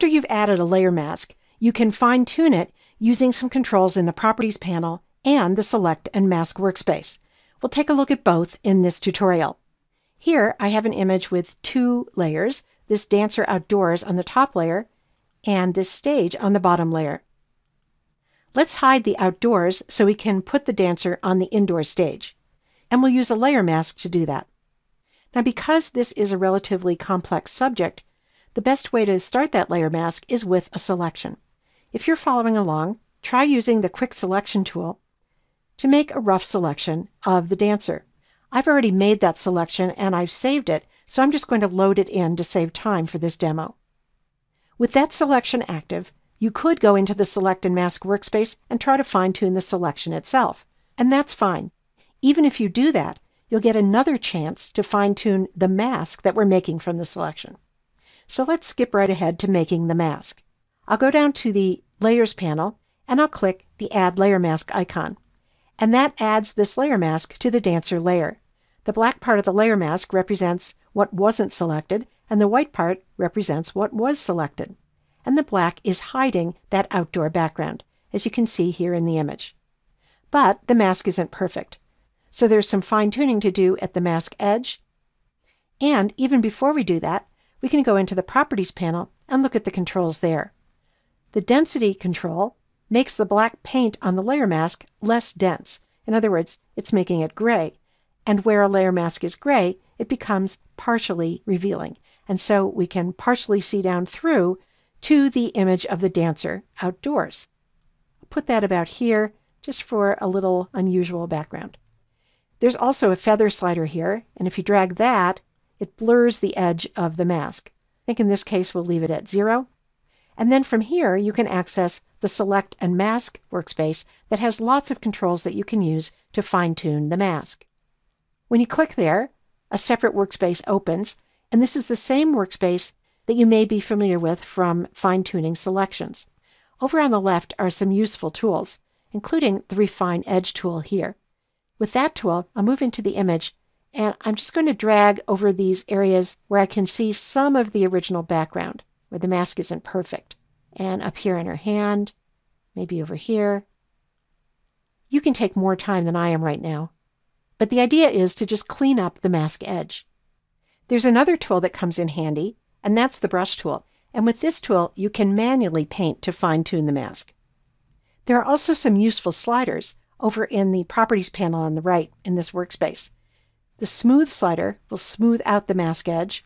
After you've added a layer mask, you can fine tune it using some controls in the Properties panel and the Select and Mask workspace. We'll take a look at both in this tutorial. Here I have an image with two layers, this Dancer Outdoors on the top layer and this stage on the bottom layer. Let's hide the outdoors so we can put the dancer on the indoor stage. And we'll use a layer mask to do that. Now because this is a relatively complex subject, the best way to start that layer mask is with a selection. If you're following along, try using the Quick Selection tool to make a rough selection of the dancer. I've already made that selection and I've saved it, so I'm just going to load it in to save time for this demo. With that selection active, you could go into the Select and Mask workspace and try to fine-tune the selection itself, and that's fine. Even if you do that, you'll get another chance to fine-tune the mask that we're making from the selection. So let's skip right ahead to making the mask. I'll go down to the Layers panel and I'll click the Add Layer Mask icon. And that adds this layer mask to the dancer layer. The black part of the layer mask represents what wasn't selected and the white part represents what was selected. And the black is hiding that outdoor background, as you can see here in the image. But the mask isn't perfect. So there's some fine tuning to do at the mask edge. And even before we do that, we can go into the Properties panel and look at the controls there. The Density control makes the black paint on the layer mask less dense. In other words, it's making it gray. And where a layer mask is gray, it becomes partially revealing. And so we can partially see down through to the image of the dancer outdoors. I'll put that about here just for a little unusual background. There's also a feather slider here, and if you drag that, it blurs the edge of the mask. I think in this case, we'll leave it at zero. And then from here, you can access the Select and Mask workspace that has lots of controls that you can use to fine tune the mask. When you click there, a separate workspace opens, and this is the same workspace that you may be familiar with from fine tuning selections. Over on the left are some useful tools, including the Refine Edge tool here. With that tool, I'll move into the image and I'm just going to drag over these areas where I can see some of the original background, where the mask isn't perfect. And up here in her hand, maybe over here. You can take more time than I am right now. But the idea is to just clean up the mask edge. There's another tool that comes in handy, and that's the brush tool. And with this tool, you can manually paint to fine-tune the mask. There are also some useful sliders over in the Properties panel on the right in this workspace. The smooth slider will smooth out the mask edge.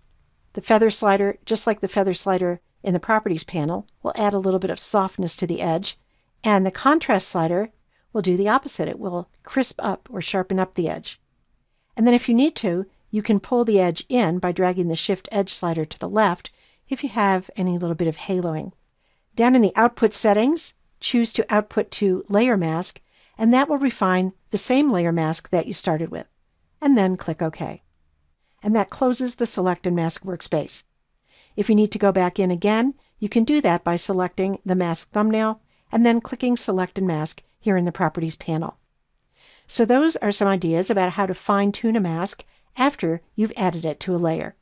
The feather slider, just like the feather slider in the properties panel, will add a little bit of softness to the edge. And the contrast slider will do the opposite. It will crisp up or sharpen up the edge. And then if you need to, you can pull the edge in by dragging the shift edge slider to the left if you have any little bit of haloing. Down in the output settings, choose to output to layer mask, and that will refine the same layer mask that you started with and then click OK. And that closes the Select and Mask workspace. If you need to go back in again, you can do that by selecting the mask thumbnail and then clicking Select and Mask here in the Properties panel. So those are some ideas about how to fine-tune a mask after you've added it to a layer.